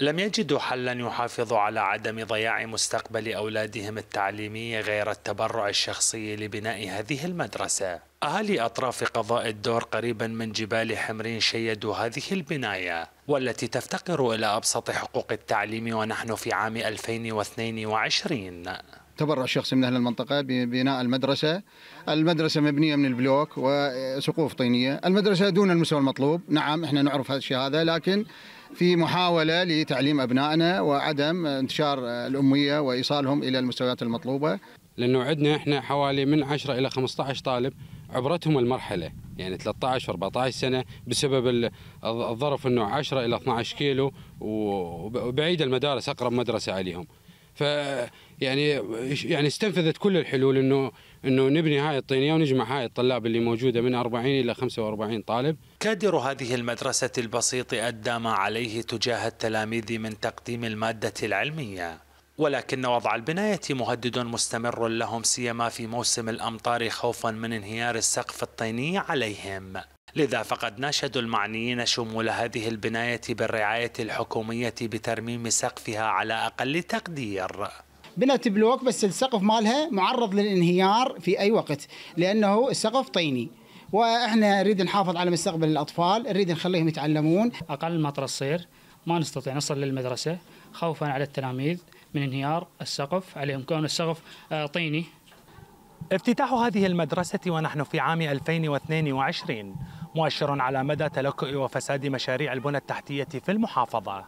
لم يجدوا حلا يحافظوا على عدم ضياع مستقبل أولادهم التعليمي غير التبرع الشخصي لبناء هذه المدرسة أهالي أطراف قضاء الدور قريبا من جبال حمرين شيدوا هذه البناية والتي تفتقر إلى أبسط حقوق التعليم ونحن في عام 2022 تبرع شخصي من اهل المنطقه ببناء المدرسه. المدرسه مبنيه من البلوك وسقوف طينيه، المدرسه دون المستوى المطلوب، نعم احنا نعرف هالشيء هذا لكن في محاوله لتعليم ابنائنا وعدم انتشار الاميه وايصالهم الى المستويات المطلوبه. لانه عندنا احنا حوالي من 10 الى 15 طالب عبرتهم المرحله يعني 13 و 14 سنه بسبب الظرف انه 10 الى 12 كيلو وبعيد المدارس اقرب مدرسه عليهم ف يعني يعني استنفذت كل الحلول انه انه نبني هاي الطينيه ونجمع هاي الطلاب اللي موجوده من 40 الى 45 طالب. كادر هذه المدرسه البسيط ادى ما عليه تجاه التلاميذ من تقديم الماده العلميه. ولكن وضع البناية مهدد مستمر لهم سيما في موسم الأمطار خوفا من انهيار السقف الطيني عليهم لذا فقد ناشد المعنيين شمول هذه البناية بالرعاية الحكومية بترميم سقفها على أقل تقدير بنت بلوك بس السقف مالها معرض للانهيار في أي وقت لأنه السقف طيني واحنا نريد نحافظ على مستقبل الاطفال، نريد نخليهم يتعلمون. اقل ما تصير ما نستطيع نصل للمدرسه خوفا على التلاميذ من انهيار السقف عليهم كون السقف آه، طيني. افتتاح هذه المدرسه ونحن في عام 2022 مؤشر على مدى تلكؤ وفساد مشاريع البنى التحتية في المحافظة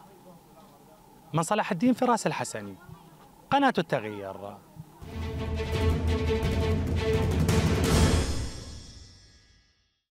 من صلاح الدين فراس الحسني قناة التغيير